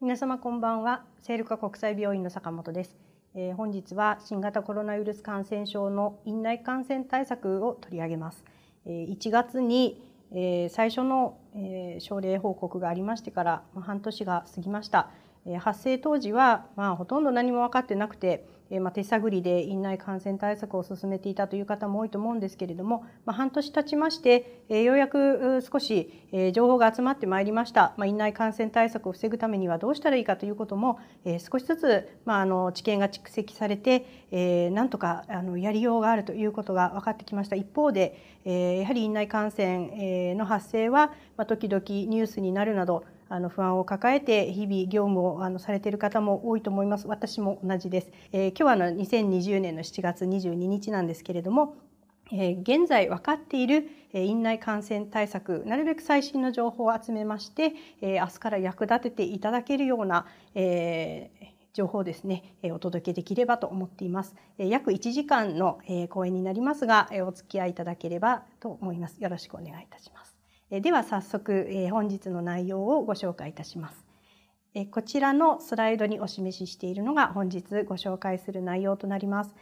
皆様こんばんは聖力加国際病院の坂本です、えー、本日は新型コロナウイルス感染症の院内感染対策を取り上げます、えー、1月に、えー、最初の、えー、症例報告がありましてから、ま半年が過ぎました、発生当時は、まあ、ほとんど何も分かってなくて、まあ、手探りで院内感染対策を進めていたという方も多いと思うんですけれども、まあ、半年経ちまして、えようやく少し、え情報が集まってまいりました、まあ、院内感染対策を防ぐためにはどうしたらいいかということも、え少しずつ、まあ、あの知見が蓄積されて、えなんとかあのやりようがあるということが分かってきました一方で、えやはり院内感染の発生は、ま時々ニュースになるなどあの不安を抱えて日々業務をあのされている方も多いと思います私も同じです、えー、今日はあの2020年の7月22日なんですけれどもえー、現在分かっている、え院内感染対策なるべく最新の情報を集めまして、えー、明日から役立てていただけるような、えー、情報ですね、えお届けできればと思っています、え約1時間の、え講演になりますが、えお付き合いいただければと思いますよろしくお願いいたしますでは早速本日の内容をご紹介いたします。こちらのスライドにお示ししているのが本日ご紹介する内容となります。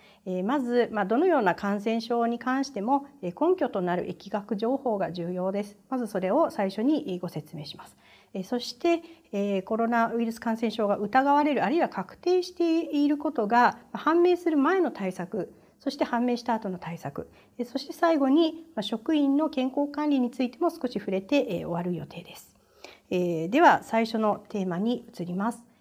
まず、まどのような感染症に関しても根拠となる疫学情報が重要です。まずそれを最初にご説明します。そしてコロナウイルス感染症が疑われるあるいは確定していることが判明する前の対策そして判明した後の対策そして最後に職員の健康管理についても少し触れて終わる予定です。では最初のテーマに移ります。